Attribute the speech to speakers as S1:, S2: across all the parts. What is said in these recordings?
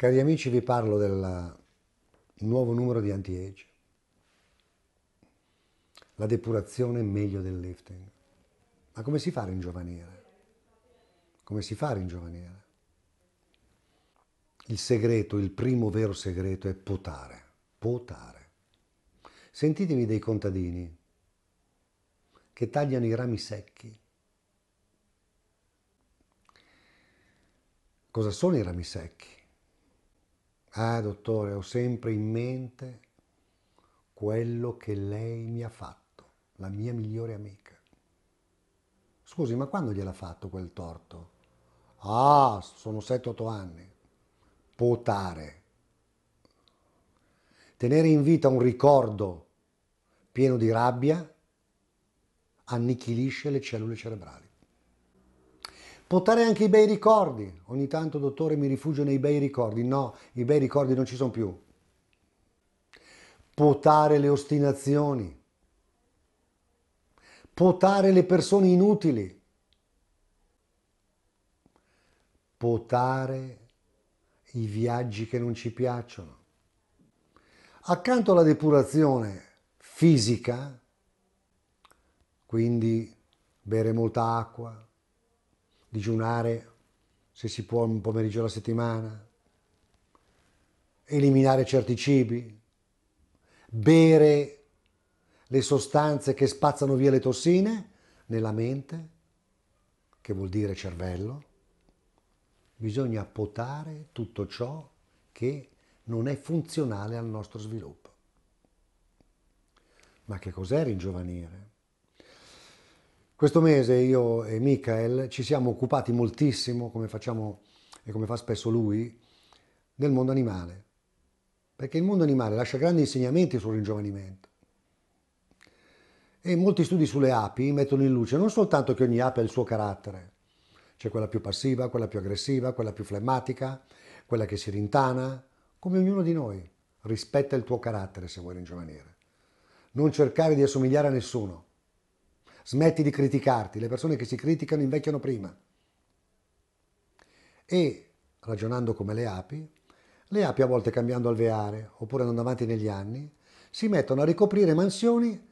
S1: Cari amici, vi parlo del nuovo numero di anti-age. La depurazione è meglio del lifting. Ma come si fa a ringiovanire? Come si fa a ringiovanire? Il segreto, il primo vero segreto è potare, potare. Sentitemi dei contadini che tagliano i rami secchi. Cosa sono i rami secchi? Ah, dottore, ho sempre in mente quello che lei mi ha fatto, la mia migliore amica. Scusi, ma quando gliel'ha fatto quel torto? Ah, sono 7-8 anni. Potare. Tenere in vita un ricordo pieno di rabbia annichilisce le cellule cerebrali. Portare anche i bei ricordi. Ogni tanto, dottore, mi rifugio nei bei ricordi. No, i bei ricordi non ci sono più. Potare le ostinazioni. Potare le persone inutili. Potare i viaggi che non ci piacciono. Accanto alla depurazione fisica, quindi bere molta acqua, digiunare se si può un pomeriggio alla settimana, eliminare certi cibi, bere le sostanze che spazzano via le tossine nella mente, che vuol dire cervello. Bisogna potare tutto ciò che non è funzionale al nostro sviluppo. Ma che cos'è ringiovanire? Questo mese io e Michael ci siamo occupati moltissimo, come facciamo e come fa spesso lui, del mondo animale. Perché il mondo animale lascia grandi insegnamenti sul ringiovanimento. E molti studi sulle api mettono in luce non soltanto che ogni ape ha il suo carattere, c'è quella più passiva, quella più aggressiva, quella più flemmatica, quella che si rintana, come ognuno di noi. Rispetta il tuo carattere se vuoi ringiovanire. Non cercare di assomigliare a nessuno Smetti di criticarti, le persone che si criticano invecchiano prima. E, ragionando come le api, le api a volte cambiando alveare, oppure andando avanti negli anni, si mettono a ricoprire mansioni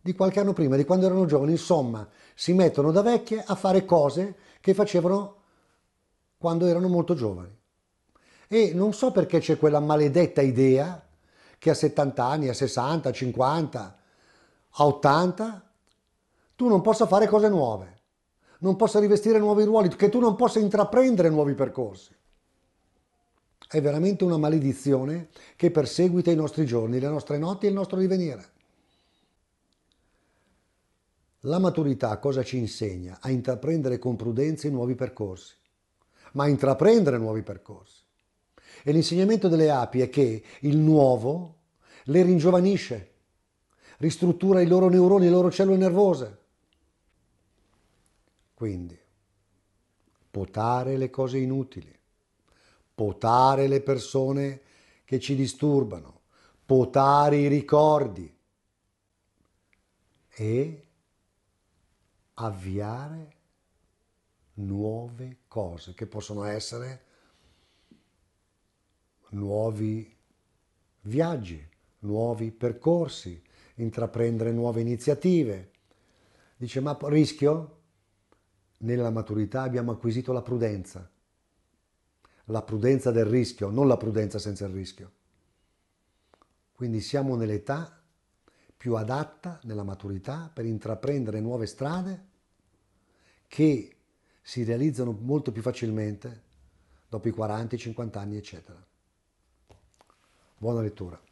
S1: di qualche anno prima, di quando erano giovani, insomma, si mettono da vecchie a fare cose che facevano quando erano molto giovani. E non so perché c'è quella maledetta idea che a 70 anni, a 60, a 50, a 80 tu non possa fare cose nuove, non possa rivestire nuovi ruoli, che tu non possa intraprendere nuovi percorsi. È veramente una maledizione che perseguita i nostri giorni, le nostre notti e il nostro divenire. La maturità cosa ci insegna? A intraprendere con prudenza i nuovi percorsi, ma a intraprendere nuovi percorsi. E l'insegnamento delle api è che il nuovo le ringiovanisce, ristruttura i loro neuroni, le loro cellule nervose, quindi, potare le cose inutili, potare le persone che ci disturbano, potare i ricordi e avviare nuove cose che possono essere nuovi viaggi, nuovi percorsi, intraprendere nuove iniziative. Dice, ma rischio? nella maturità abbiamo acquisito la prudenza, la prudenza del rischio, non la prudenza senza il rischio. Quindi siamo nell'età più adatta, nella maturità, per intraprendere nuove strade che si realizzano molto più facilmente dopo i 40, i 50 anni, eccetera. Buona lettura.